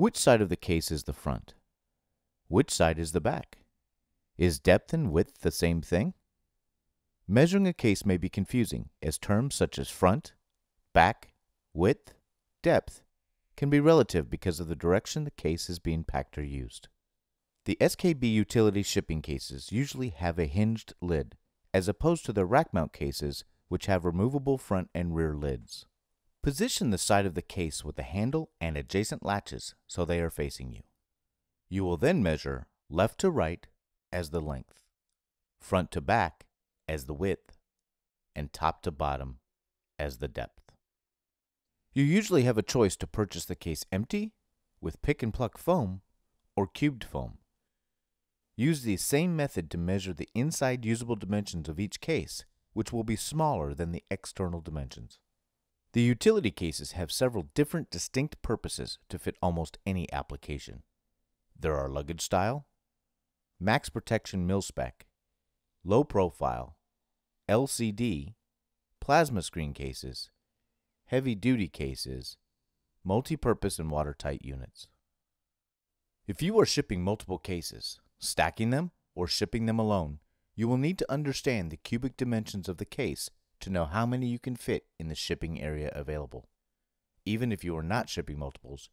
Which side of the case is the front? Which side is the back? Is depth and width the same thing? Measuring a case may be confusing, as terms such as front, back, width, depth can be relative because of the direction the case is being packed or used. The SKB utility shipping cases usually have a hinged lid, as opposed to the rack mount cases, which have removable front and rear lids. Position the side of the case with the handle and adjacent latches so they are facing you. You will then measure left to right as the length, front to back as the width, and top to bottom as the depth. You usually have a choice to purchase the case empty, with pick and pluck foam, or cubed foam. Use the same method to measure the inside usable dimensions of each case, which will be smaller than the external dimensions. The utility cases have several different distinct purposes to fit almost any application. There are luggage style, max protection mil spec, low profile, LCD, plasma screen cases, heavy duty cases, multi purpose and watertight units. If you are shipping multiple cases, stacking them, or shipping them alone, you will need to understand the cubic dimensions of the case to know how many you can fit in the shipping area available. Even if you are not shipping multiples,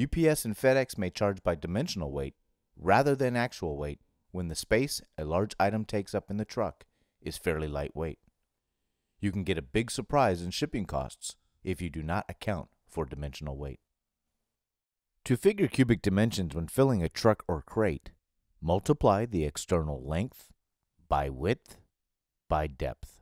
UPS and FedEx may charge by dimensional weight rather than actual weight when the space a large item takes up in the truck is fairly lightweight. You can get a big surprise in shipping costs if you do not account for dimensional weight. To figure cubic dimensions when filling a truck or crate, multiply the external length by width by depth.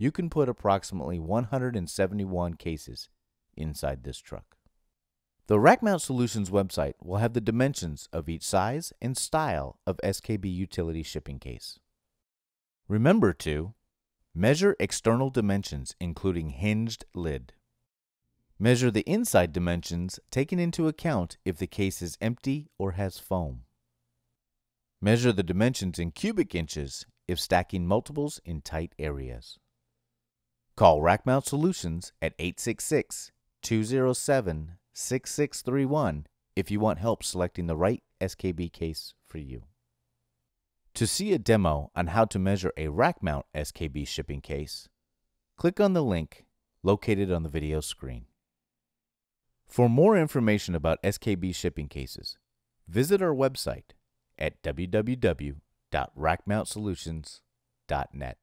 you can put approximately 171 cases inside this truck. The Rackmount Solutions website will have the dimensions of each size and style of SKB utility shipping case. Remember to measure external dimensions including hinged lid. Measure the inside dimensions taken into account if the case is empty or has foam. Measure the dimensions in cubic inches if stacking multiples in tight areas. Call Rack Mount Solutions at 866 207 6631 if you want help selecting the right SKB case for you. To see a demo on how to measure a rack mount SKB shipping case, click on the link located on the video screen. For more information about SKB shipping cases, visit our website at www.rackmountsolutions.net.